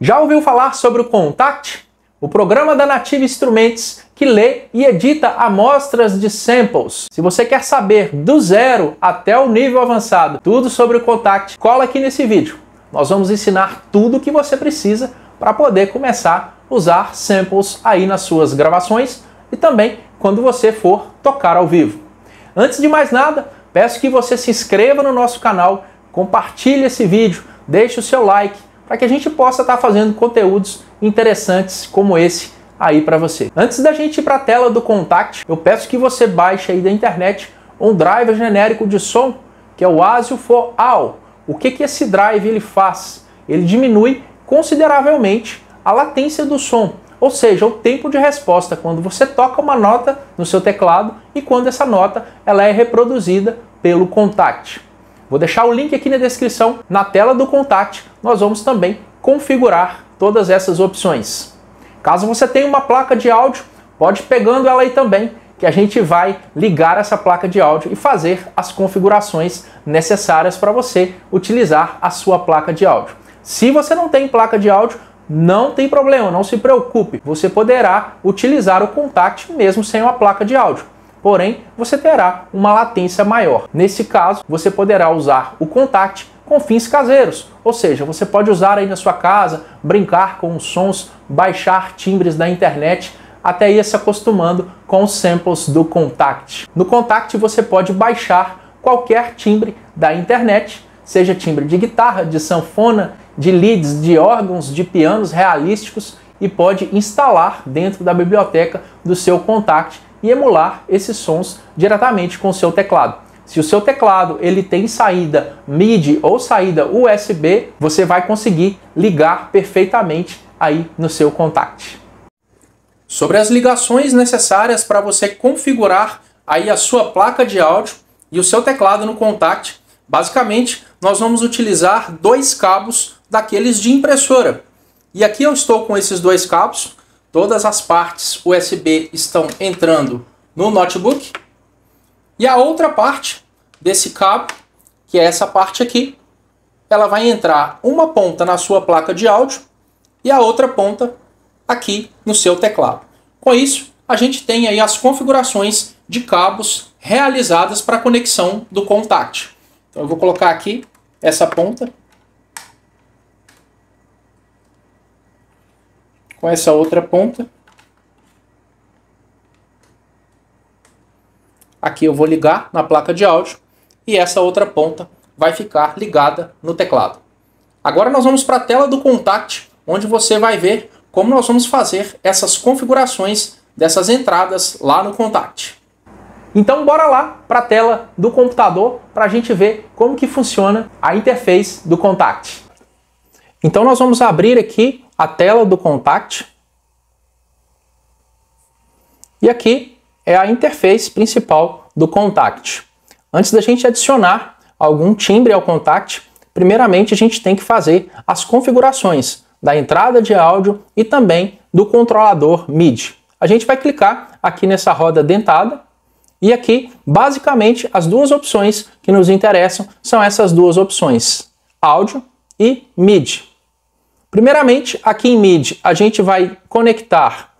Já ouviu falar sobre o Contact? O programa da Native Instruments que lê e edita amostras de samples. Se você quer saber do zero até o nível avançado, tudo sobre o Contact, cola aqui nesse vídeo. Nós vamos ensinar tudo o que você precisa para poder começar a usar samples aí nas suas gravações e também quando você for tocar ao vivo. Antes de mais nada, peço que você se inscreva no nosso canal, compartilhe esse vídeo, deixe o seu like, para que a gente possa estar tá fazendo conteúdos interessantes como esse aí para você. Antes da gente ir para a tela do Contact, eu peço que você baixe aí da internet um driver genérico de som, que é o ASIO for AL. O que, que esse drive ele faz? Ele diminui consideravelmente a latência do som, ou seja, o tempo de resposta quando você toca uma nota no seu teclado e quando essa nota ela é reproduzida pelo contact. Vou deixar o link aqui na descrição, na tela do contato, nós vamos também configurar todas essas opções. Caso você tenha uma placa de áudio, pode pegando ela aí também, que a gente vai ligar essa placa de áudio e fazer as configurações necessárias para você utilizar a sua placa de áudio. Se você não tem placa de áudio, não tem problema, não se preocupe. Você poderá utilizar o contact mesmo sem uma placa de áudio porém você terá uma latência maior. Nesse caso, você poderá usar o Contact com fins caseiros, ou seja, você pode usar aí na sua casa, brincar com os sons, baixar timbres da internet, até ir se acostumando com os samples do Contact. No Contact você pode baixar qualquer timbre da internet, seja timbre de guitarra, de sanfona, de leads, de órgãos, de pianos realísticos e pode instalar dentro da biblioteca do seu Contact e emular esses sons diretamente com o seu teclado. Se o seu teclado ele tem saída MIDI ou saída USB, você vai conseguir ligar perfeitamente aí no seu contact. Sobre as ligações necessárias para você configurar aí a sua placa de áudio e o seu teclado no contact, basicamente nós vamos utilizar dois cabos daqueles de impressora. E aqui eu estou com esses dois cabos, Todas as partes USB estão entrando no notebook. E a outra parte desse cabo, que é essa parte aqui, ela vai entrar uma ponta na sua placa de áudio e a outra ponta aqui no seu teclado. Com isso, a gente tem aí as configurações de cabos realizadas para a conexão do contact. Então eu vou colocar aqui essa ponta com essa outra ponta. Aqui eu vou ligar na placa de áudio e essa outra ponta vai ficar ligada no teclado. Agora nós vamos para a tela do Contact, onde você vai ver como nós vamos fazer essas configurações dessas entradas lá no Contact. Então bora lá para a tela do computador para a gente ver como que funciona a interface do Contact. Então nós vamos abrir aqui a tela do Contact. E aqui é a interface principal do Contact. Antes da gente adicionar algum timbre ao Contact, primeiramente a gente tem que fazer as configurações da entrada de áudio e também do controlador MIDI. A gente vai clicar aqui nessa roda dentada e aqui, basicamente, as duas opções que nos interessam são essas duas opções, áudio e MIDI. Primeiramente, aqui em MIDI, a gente vai conectar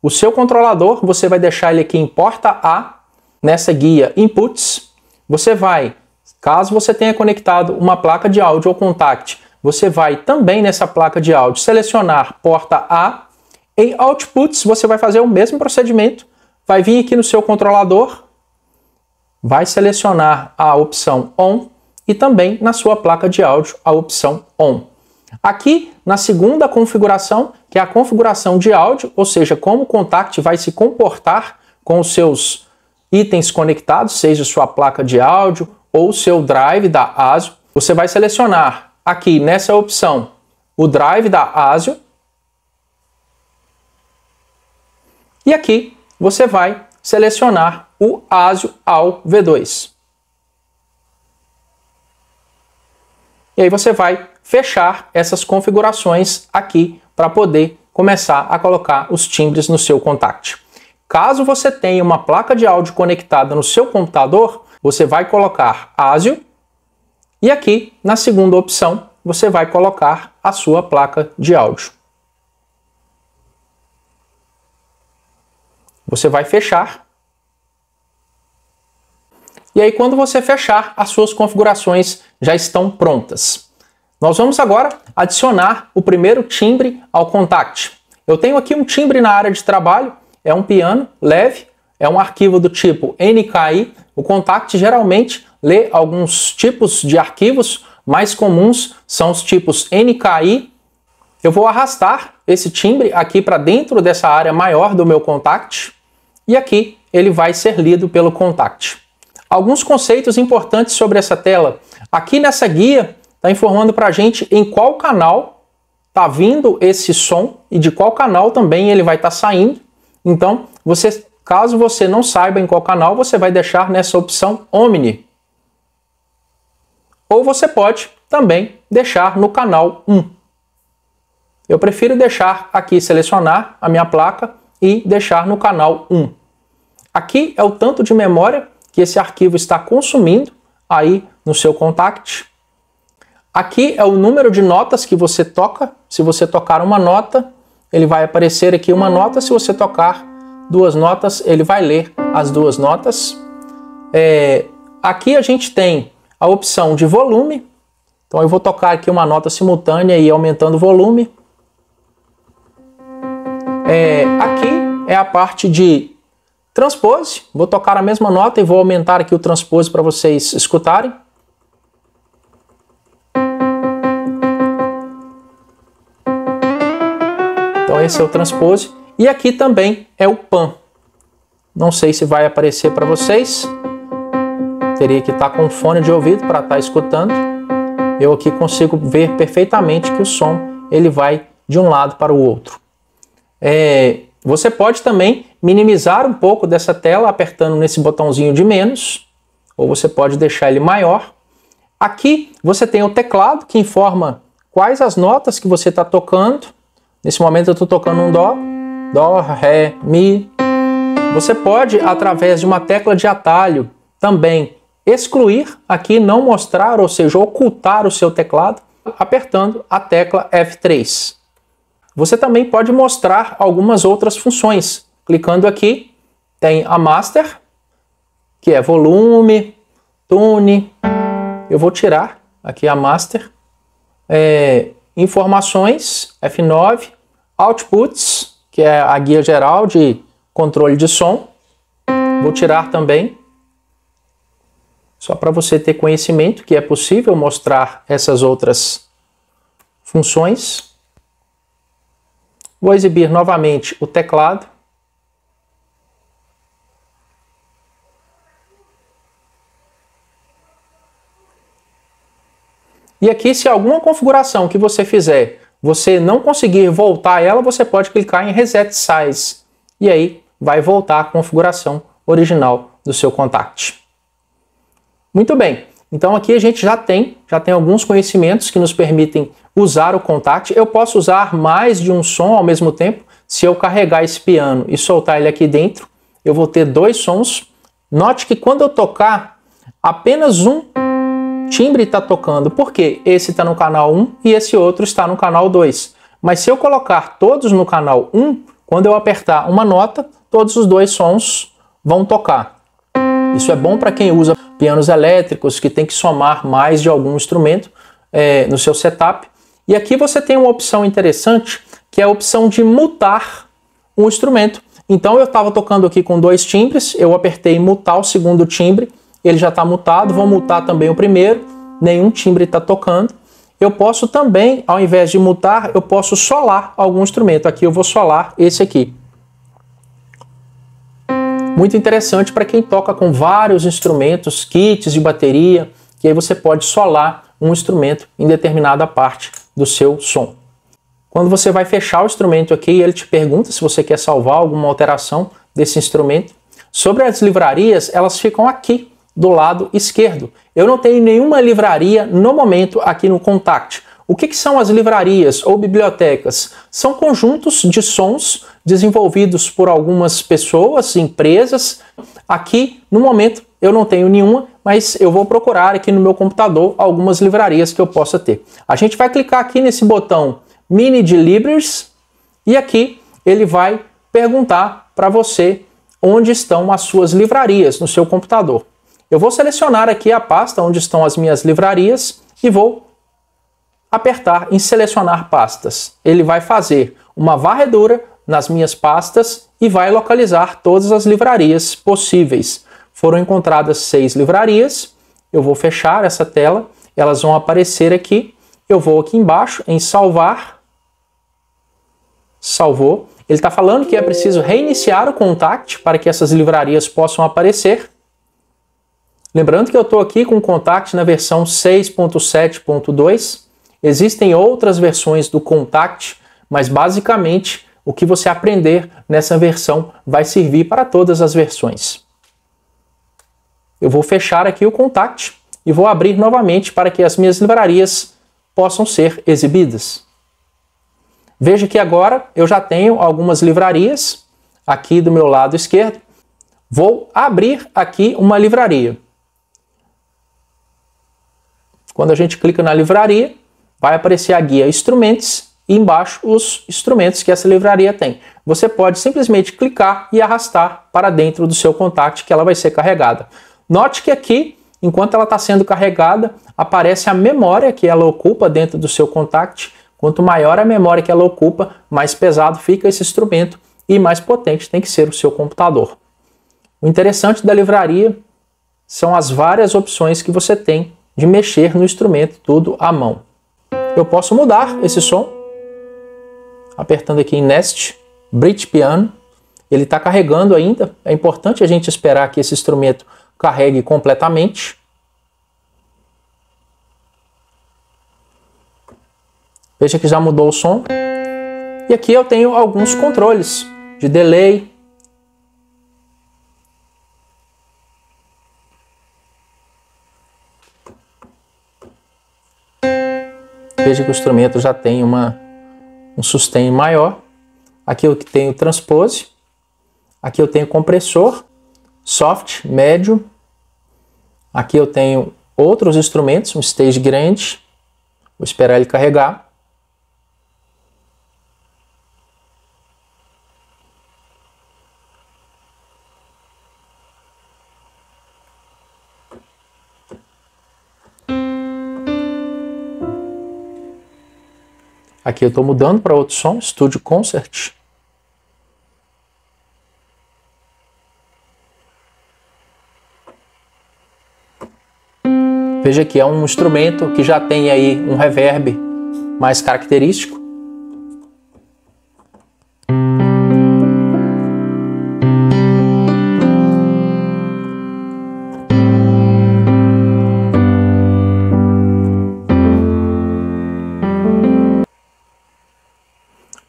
o seu controlador, você vai deixar ele aqui em porta A, nessa guia Inputs. Você vai, caso você tenha conectado uma placa de áudio ou contact, você vai também nessa placa de áudio selecionar porta A. Em Outputs, você vai fazer o mesmo procedimento, vai vir aqui no seu controlador, vai selecionar a opção On e também na sua placa de áudio a opção On. Aqui, na segunda configuração, que é a configuração de áudio, ou seja, como o Contact vai se comportar com os seus itens conectados, seja sua placa de áudio ou seu drive da ASIO, você vai selecionar aqui nessa opção o drive da ASIO e aqui você vai selecionar o ASIO ao V2. E aí você vai fechar essas configurações aqui para poder começar a colocar os timbres no seu contact. Caso você tenha uma placa de áudio conectada no seu computador, você vai colocar ASIO e aqui na segunda opção você vai colocar a sua placa de áudio. Você vai fechar. E aí quando você fechar, as suas configurações já estão prontas. Nós vamos agora adicionar o primeiro timbre ao contact. Eu tenho aqui um timbre na área de trabalho, é um piano leve, é um arquivo do tipo NKI. O contact geralmente lê alguns tipos de arquivos, mais comuns são os tipos NKI. Eu vou arrastar esse timbre aqui para dentro dessa área maior do meu contact e aqui ele vai ser lido pelo contact. Alguns conceitos importantes sobre essa tela. Aqui nessa guia está informando para a gente em qual canal está vindo esse som e de qual canal também ele vai estar tá saindo. Então, você, caso você não saiba em qual canal, você vai deixar nessa opção Omni. Ou você pode também deixar no canal 1. Eu prefiro deixar aqui, selecionar a minha placa e deixar no canal 1. Aqui é o tanto de memória que esse arquivo está consumindo aí no seu contact. Aqui é o número de notas que você toca. Se você tocar uma nota, ele vai aparecer aqui uma nota. Se você tocar duas notas, ele vai ler as duas notas. É, aqui a gente tem a opção de volume. Então eu vou tocar aqui uma nota simultânea e aumentando o volume. É, aqui é a parte de transpose. Vou tocar a mesma nota e vou aumentar aqui o transpose para vocês escutarem. vai o transpose. E aqui também é o pan. Não sei se vai aparecer para vocês. Teria que estar tá com fone de ouvido para estar tá escutando. Eu aqui consigo ver perfeitamente que o som ele vai de um lado para o outro. É, você pode também minimizar um pouco dessa tela apertando nesse botãozinho de menos, ou você pode deixar ele maior. Aqui você tem o teclado que informa quais as notas que você está tocando Nesse momento eu estou tocando um Dó, Dó, Ré, Mi. Você pode, através de uma tecla de atalho, também excluir aqui, não mostrar, ou seja, ocultar o seu teclado, apertando a tecla F3. Você também pode mostrar algumas outras funções. Clicando aqui, tem a Master, que é volume, tune. Eu vou tirar aqui a Master. É, informações, F9, Outputs, que é a guia geral de controle de som. Vou tirar também, só para você ter conhecimento que é possível mostrar essas outras funções. Vou exibir novamente o teclado. E aqui, se alguma configuração que você fizer você não conseguir voltar ela, você pode clicar em Reset Size e aí vai voltar a configuração original do seu contact. Muito bem, então aqui a gente já tem, já tem alguns conhecimentos que nos permitem usar o contact. Eu posso usar mais de um som ao mesmo tempo. Se eu carregar esse piano e soltar ele aqui dentro, eu vou ter dois sons. Note que quando eu tocar, apenas um timbre está tocando, porque esse está no canal 1 e esse outro está no canal 2. Mas se eu colocar todos no canal 1, quando eu apertar uma nota, todos os dois sons vão tocar. Isso é bom para quem usa pianos elétricos, que tem que somar mais de algum instrumento é, no seu setup. E aqui você tem uma opção interessante, que é a opção de mutar um instrumento. Então eu estava tocando aqui com dois timbres, eu apertei mutar o segundo timbre, ele já está mutado, vou mutar também o primeiro, nenhum timbre está tocando. Eu posso também, ao invés de mutar, eu posso solar algum instrumento. Aqui eu vou solar esse aqui. Muito interessante para quem toca com vários instrumentos, kits de bateria, que aí você pode solar um instrumento em determinada parte do seu som. Quando você vai fechar o instrumento aqui, ele te pergunta se você quer salvar alguma alteração desse instrumento. Sobre as livrarias, elas ficam aqui do lado esquerdo. Eu não tenho nenhuma livraria no momento aqui no Contact. O que, que, são as livrarias ou bibliotecas? São conjuntos de sons desenvolvidos por algumas pessoas, empresas. Aqui, no momento, eu não tenho nenhuma, mas eu vou procurar aqui no meu computador algumas livrarias que eu possa ter. A gente vai clicar aqui nesse botão Mini de Libres e aqui ele vai perguntar para você onde estão as suas livrarias no seu computador. Eu vou selecionar aqui a pasta onde estão as minhas livrarias e vou apertar em selecionar pastas. Ele vai fazer uma varredura nas minhas pastas e vai localizar todas as livrarias possíveis. Foram encontradas seis livrarias. Eu vou fechar essa tela. Elas vão aparecer aqui. Eu vou aqui embaixo em salvar. Salvou. Ele está falando que é preciso reiniciar o contact para que essas livrarias possam aparecer. Lembrando que eu estou aqui com o Contact na versão 6.7.2. Existem outras versões do Contact, mas basicamente o que você aprender nessa versão vai servir para todas as versões. Eu vou fechar aqui o Contact e vou abrir novamente para que as minhas livrarias possam ser exibidas. Veja que agora eu já tenho algumas livrarias aqui do meu lado esquerdo. Vou abrir aqui uma livraria. Quando a gente clica na livraria, vai aparecer a guia Instrumentos e embaixo os instrumentos que essa livraria tem. Você pode simplesmente clicar e arrastar para dentro do seu contact que ela vai ser carregada. Note que aqui, enquanto ela está sendo carregada, aparece a memória que ela ocupa dentro do seu contact. Quanto maior a memória que ela ocupa, mais pesado fica esse instrumento e mais potente tem que ser o seu computador. O interessante da livraria são as várias opções que você tem de mexer no instrumento todo à mão. Eu posso mudar esse som apertando aqui em Nest, Bridge Piano. Ele está carregando ainda. É importante a gente esperar que esse instrumento carregue completamente. Veja que já mudou o som. E aqui eu tenho alguns controles de delay, veja que o instrumento já tem uma, um sustain maior. Aqui eu tenho transpose, aqui eu tenho compressor, soft, médio. Aqui eu tenho outros instrumentos, um stage grande. Vou esperar ele carregar. Aqui eu estou mudando para outro som, Studio Concert. Veja que é um instrumento que já tem aí um reverb mais característico.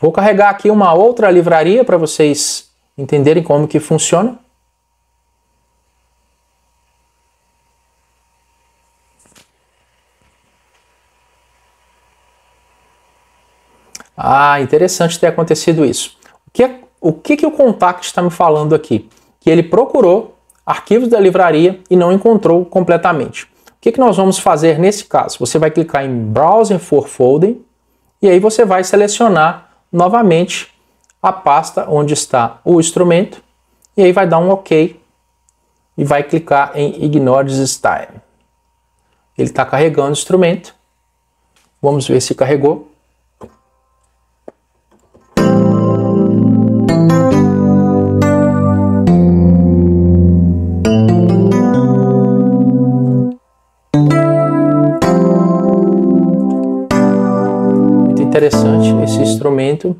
Vou carregar aqui uma outra livraria para vocês entenderem como que funciona. Ah, interessante ter acontecido isso. O que, é, o que, que o Contact está me falando aqui? Que ele procurou arquivos da livraria e não encontrou completamente. O que, que nós vamos fazer nesse caso? Você vai clicar em Browse for Folder e aí você vai selecionar novamente a pasta onde está o instrumento e aí vai dar um OK e vai clicar em Ignore This Time. Ele está carregando o instrumento. Vamos ver se carregou. instrumento.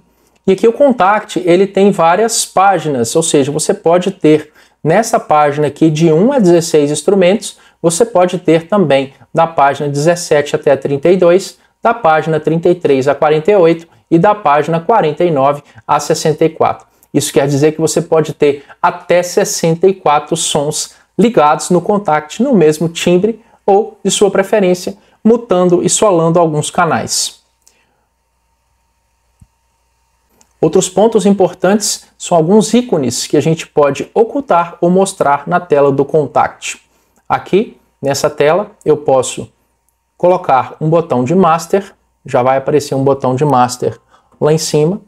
E aqui o Contact, ele tem várias páginas, ou seja, você pode ter nessa página aqui de 1 a 16 instrumentos, você pode ter também da página 17 até 32, da página 33 a 48 e da página 49 a 64. Isso quer dizer que você pode ter até 64 sons ligados no Contact no mesmo timbre ou de sua preferência, mutando e solando alguns canais. Outros pontos importantes são alguns ícones que a gente pode ocultar ou mostrar na tela do Contact. Aqui, nessa tela, eu posso colocar um botão de Master, já vai aparecer um botão de Master lá em cima.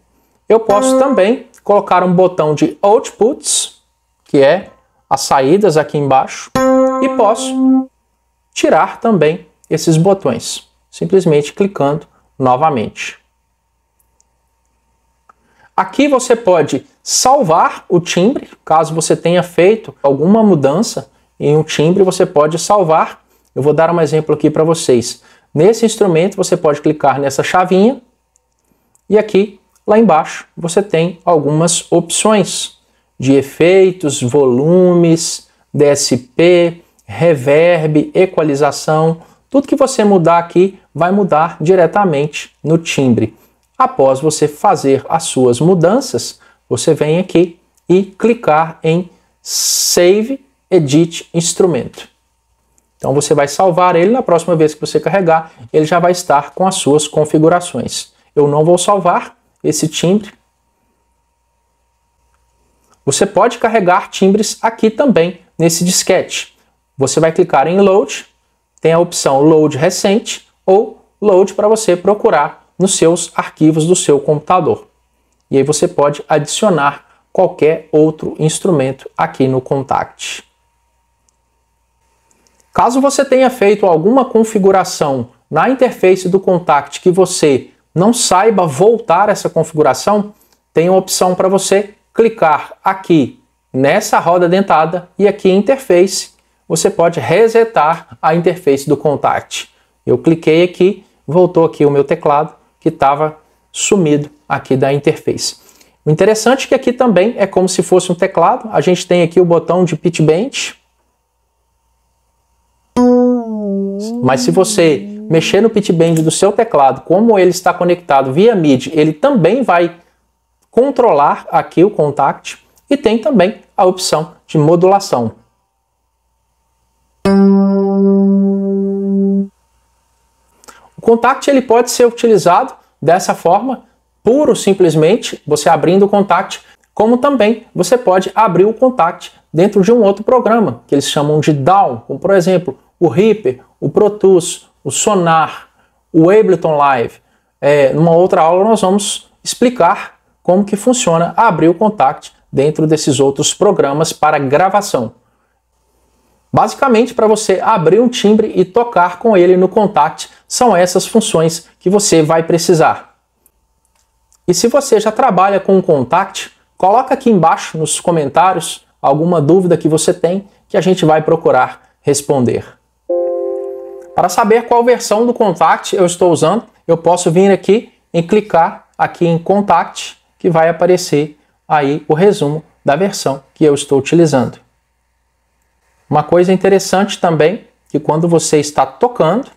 Eu posso também colocar um botão de Outputs, que é as saídas aqui embaixo, e posso tirar também esses botões, simplesmente clicando novamente. Aqui você pode salvar o timbre, caso você tenha feito alguma mudança em um timbre, você pode salvar. Eu vou dar um exemplo aqui para vocês. Nesse instrumento, você pode clicar nessa chavinha e aqui, lá embaixo, você tem algumas opções de efeitos, volumes, DSP, reverb, equalização. Tudo que você mudar aqui vai mudar diretamente no timbre. Após você fazer as suas mudanças, você vem aqui e clicar em Save Edit Instrumento. Então você vai salvar ele, na próxima vez que você carregar, ele já vai estar com as suas configurações. Eu não vou salvar esse timbre. Você pode carregar timbres aqui também, nesse disquete. Você vai clicar em Load, tem a opção Load Recente ou Load para você procurar nos seus arquivos do seu computador. E aí você pode adicionar qualquer outro instrumento aqui no Contact. Caso você tenha feito alguma configuração na interface do Contact que você não saiba voltar essa configuração, tem uma opção para você clicar aqui nessa roda dentada e aqui em interface, você pode resetar a interface do Contact. Eu cliquei aqui, voltou aqui o meu teclado, que estava sumido aqui da interface. O interessante é que aqui também é como se fosse um teclado. A gente tem aqui o botão de pitch bench. Mas se você mexer no pitch bend do seu teclado, como ele está conectado via MIDI, ele também vai controlar aqui o contact e tem também a opção de modulação. O contact ele pode ser utilizado dessa forma, puro simplesmente, você abrindo o contact, como também você pode abrir o contact dentro de um outro programa, que eles chamam de DAW, como por exemplo, o Reaper, o Pro Tools, o Sonar, o Ableton Live. É, numa outra aula nós vamos explicar como que funciona abrir o contact dentro desses outros programas para gravação. Basicamente, para você abrir um timbre e tocar com ele no contact, são essas funções que você vai precisar. E se você já trabalha com o Contact, coloca aqui embaixo nos comentários alguma dúvida que você tem que a gente vai procurar responder. Para saber qual versão do Contact eu estou usando, eu posso vir aqui e clicar aqui em Contact, que vai aparecer aí o resumo da versão que eu estou utilizando. Uma coisa interessante também, que quando você está tocando,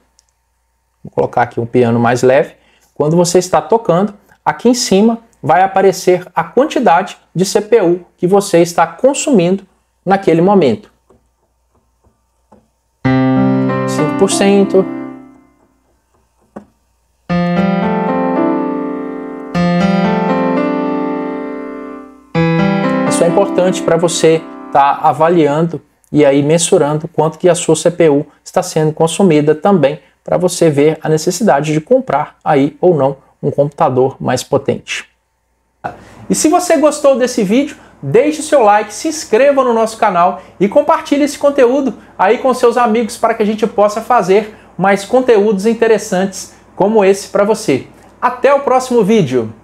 Vou colocar aqui um piano mais leve. Quando você está tocando, aqui em cima vai aparecer a quantidade de CPU que você está consumindo naquele momento. 5%. Isso é importante para você estar tá avaliando e aí mensurando quanto que a sua CPU está sendo consumida também para você ver a necessidade de comprar aí ou não um computador mais potente. E se você gostou desse vídeo, deixe o seu like, se inscreva no nosso canal e compartilhe esse conteúdo aí com seus amigos para que a gente possa fazer mais conteúdos interessantes como esse para você. Até o próximo vídeo!